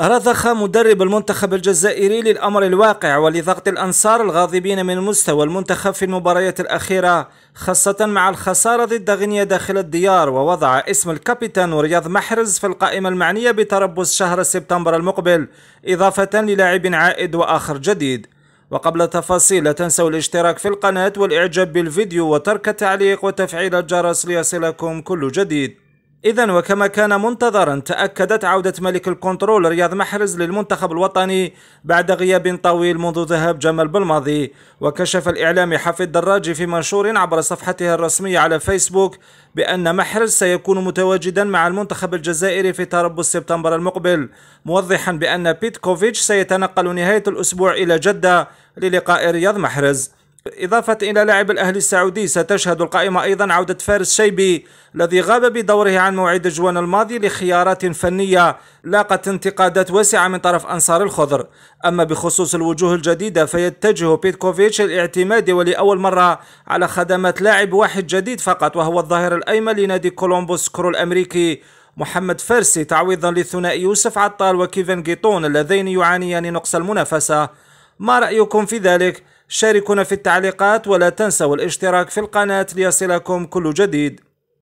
رضخ مدرب المنتخب الجزائري للأمر الواقع ولضغط الأنصار الغاضبين من مستوى المنتخب في المباريات الأخيرة خاصة مع الخسارة ضد غينيا داخل الديار ووضع اسم الكابتن ورياض محرز في القائمة المعنية بتربص شهر سبتمبر المقبل إضافة للاعب عائد وآخر جديد وقبل تفاصيل لا تنسوا الاشتراك في القناة والإعجاب بالفيديو وترك تعليق وتفعيل الجرس ليصلكم كل جديد إذا وكما كان منتظرا تأكدت عودة ملك الكنترول رياض محرز للمنتخب الوطني بعد غياب طويل منذ ذهاب جمال بالماضي وكشف الإعلامي حفيد دراجي في منشور عبر صفحته الرسمية على فيسبوك بأن محرز سيكون متواجدا مع المنتخب الجزائري في تربص سبتمبر المقبل موضحا بأن بيتكوفيتش سيتنقل نهاية الأسبوع إلى جدة للقاء رياض محرز إضافة إلى لاعب الأهلي السعودي ستشهد القائمة أيضا عودة فارس شيبي الذي غاب بدوره عن موعد جوان الماضي لخيارات فنية لاقت انتقادات واسعة من طرف أنصار الخضر أما بخصوص الوجوه الجديدة فيتجه بيتكوفيتش الاعتماد ولأول مرة على خدمات لاعب واحد جديد فقط وهو الظاهر الأيمن لنادي كولومبوس كرو الأمريكي محمد فارسي تعويضا للثنائي يوسف عطال وكيفن جيتون اللذين يعانيان نقص المنافسة ما رأيكم في ذلك؟ شاركونا في التعليقات ولا تنسوا الاشتراك في القناة ليصلكم كل جديد